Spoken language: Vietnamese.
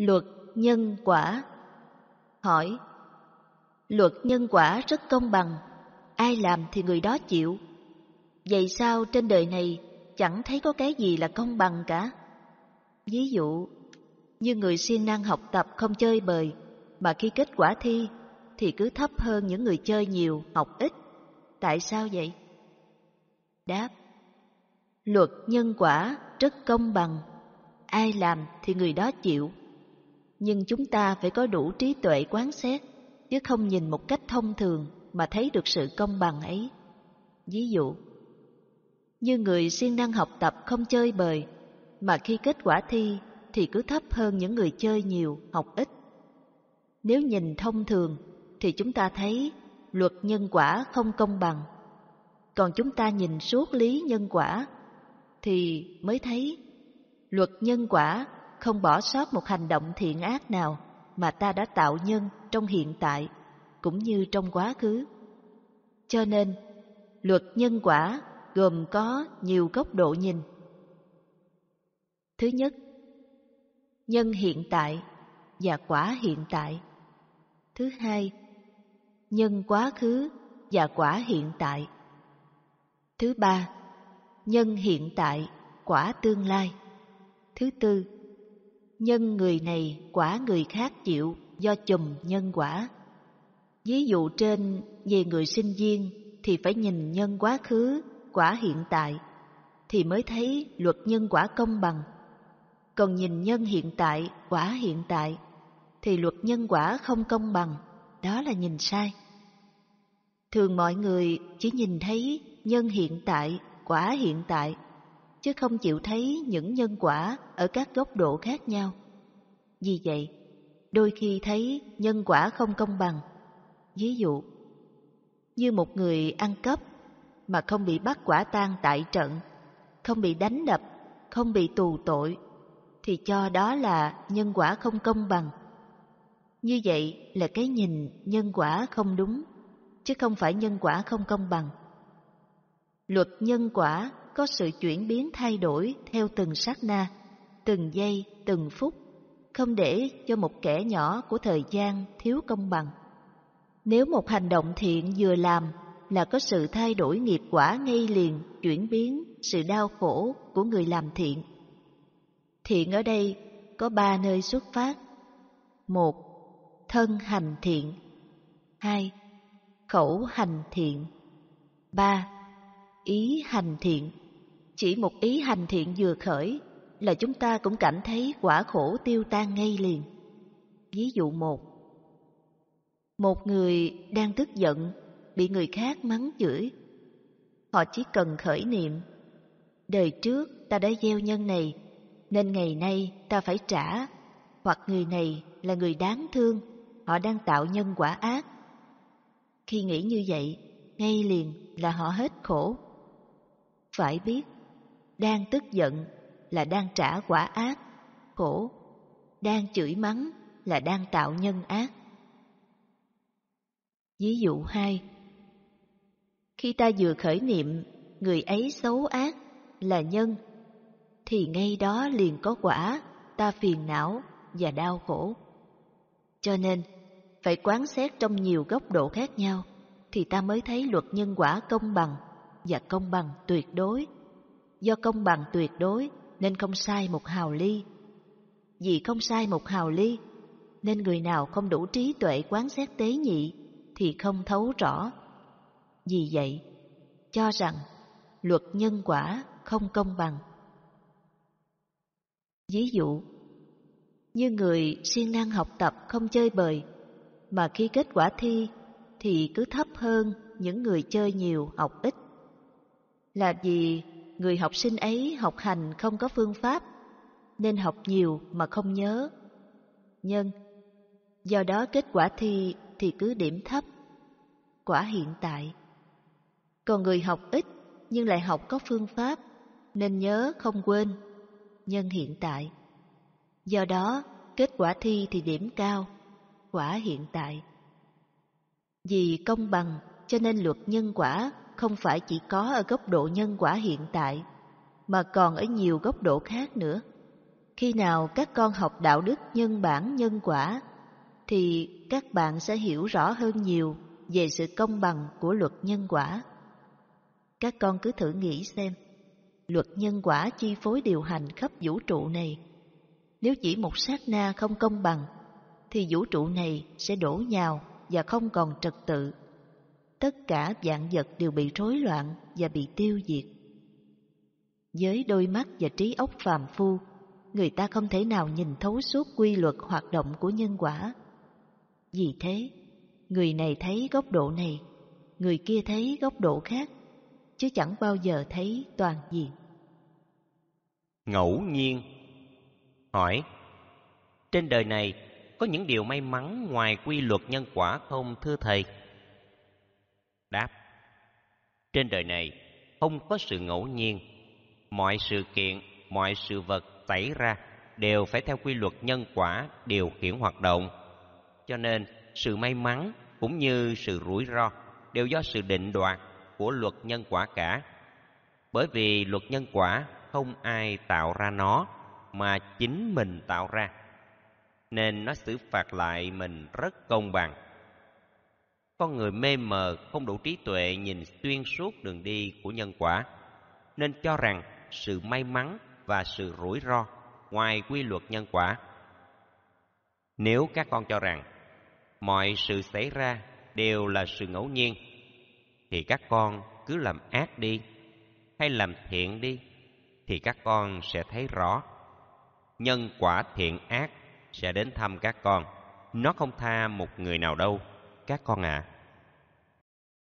Luật nhân quả Hỏi Luật nhân quả rất công bằng, ai làm thì người đó chịu. Vậy sao trên đời này chẳng thấy có cái gì là công bằng cả? Ví dụ, như người siêng năng học tập không chơi bời, mà khi kết quả thi thì cứ thấp hơn những người chơi nhiều, học ít. Tại sao vậy? Đáp Luật nhân quả rất công bằng, ai làm thì người đó chịu nhưng chúng ta phải có đủ trí tuệ quán xét, chứ không nhìn một cách thông thường mà thấy được sự công bằng ấy. Ví dụ, như người siêng năng học tập không chơi bời, mà khi kết quả thi thì cứ thấp hơn những người chơi nhiều, học ít. Nếu nhìn thông thường thì chúng ta thấy luật nhân quả không công bằng. Còn chúng ta nhìn suốt lý nhân quả thì mới thấy luật nhân quả không bỏ sót một hành động thiện ác nào mà ta đã tạo nhân trong hiện tại cũng như trong quá khứ. Cho nên, luật nhân quả gồm có nhiều góc độ nhìn. Thứ nhất, nhân hiện tại và quả hiện tại. Thứ hai, nhân quá khứ và quả hiện tại. Thứ ba, nhân hiện tại, quả tương lai. Thứ tư, nhân người này quả người khác chịu do chùm nhân quả. Ví dụ trên về người sinh viên thì phải nhìn nhân quá khứ, quả hiện tại thì mới thấy luật nhân quả công bằng. Còn nhìn nhân hiện tại, quả hiện tại thì luật nhân quả không công bằng, đó là nhìn sai. Thường mọi người chỉ nhìn thấy nhân hiện tại, quả hiện tại chứ không chịu thấy những nhân quả ở các góc độ khác nhau. Vì vậy, đôi khi thấy nhân quả không công bằng. Ví dụ, như một người ăn cắp mà không bị bắt quả tang tại trận, không bị đánh đập, không bị tù tội, thì cho đó là nhân quả không công bằng. Như vậy là cái nhìn nhân quả không đúng, chứ không phải nhân quả không công bằng. Luật nhân quả có sự chuyển biến thay đổi theo từng sát na, từng giây, từng phút, không để cho một kẻ nhỏ của thời gian thiếu công bằng. Nếu một hành động thiện vừa làm là có sự thay đổi nghiệp quả ngay liền, chuyển biến sự đau khổ của người làm thiện. Thiện ở đây có ba nơi xuất phát. Một, thân hành thiện. Hai, khẩu hành thiện. Ba, ý hành thiện. Chỉ một ý hành thiện vừa khởi là chúng ta cũng cảm thấy quả khổ tiêu tan ngay liền. Ví dụ một Một người đang tức giận, bị người khác mắng chửi. Họ chỉ cần khởi niệm. Đời trước ta đã gieo nhân này, nên ngày nay ta phải trả. Hoặc người này là người đáng thương, họ đang tạo nhân quả ác. Khi nghĩ như vậy, ngay liền là họ hết khổ. Phải biết, đang tức giận là đang trả quả ác, khổ, đang chửi mắng là đang tạo nhân ác. Ví dụ 2 Khi ta vừa khởi niệm người ấy xấu ác là nhân, thì ngay đó liền có quả ta phiền não và đau khổ. Cho nên, phải quán xét trong nhiều góc độ khác nhau thì ta mới thấy luật nhân quả công bằng và công bằng tuyệt đối Do công bằng tuyệt đối nên không sai một hào ly. Vì không sai một hào ly, nên người nào không đủ trí tuệ quán xét tế nhị thì không thấu rõ. Vì vậy, cho rằng luật nhân quả không công bằng. Ví dụ, như người siêng năng học tập không chơi bời, mà khi kết quả thi thì cứ thấp hơn những người chơi nhiều học ít. Là vì người học sinh ấy học hành không có phương pháp, nên học nhiều mà không nhớ. Nhân Do đó kết quả thi thì cứ điểm thấp. Quả hiện tại Còn người học ít nhưng lại học có phương pháp, nên nhớ không quên. Nhân hiện tại Do đó kết quả thi thì điểm cao, quả hiện tại. Vì công bằng cho nên luật nhân quả không phải chỉ có ở góc độ nhân quả hiện tại, mà còn ở nhiều góc độ khác nữa. Khi nào các con học đạo đức nhân bản nhân quả, thì các bạn sẽ hiểu rõ hơn nhiều về sự công bằng của luật nhân quả. Các con cứ thử nghĩ xem, luật nhân quả chi phối điều hành khắp vũ trụ này. Nếu chỉ một sát na không công bằng, thì vũ trụ này sẽ đổ nhào và không còn trật tự tất cả dạng vật đều bị rối loạn và bị tiêu diệt. Với đôi mắt và trí óc phàm phu, người ta không thể nào nhìn thấu suốt quy luật hoạt động của nhân quả. Vì thế, người này thấy góc độ này, người kia thấy góc độ khác, chứ chẳng bao giờ thấy toàn diện. Ngẫu nhiên Hỏi Trên đời này có những điều may mắn ngoài quy luật nhân quả không thưa Thầy? đáp trên đời này không có sự ngẫu nhiên mọi sự kiện mọi sự vật xảy ra đều phải theo quy luật nhân quả điều khiển hoạt động cho nên sự may mắn cũng như sự rủi ro đều do sự định đoạt của luật nhân quả cả bởi vì luật nhân quả không ai tạo ra nó mà chính mình tạo ra nên nó xử phạt lại mình rất công bằng con người mê mờ không đủ trí tuệ nhìn xuyên suốt đường đi của nhân quả nên cho rằng sự may mắn và sự rủi ro ngoài quy luật nhân quả nếu các con cho rằng mọi sự xảy ra đều là sự ngẫu nhiên thì các con cứ làm ác đi hay làm thiện đi thì các con sẽ thấy rõ nhân quả thiện ác sẽ đến thăm các con nó không tha một người nào đâu các con ạ à.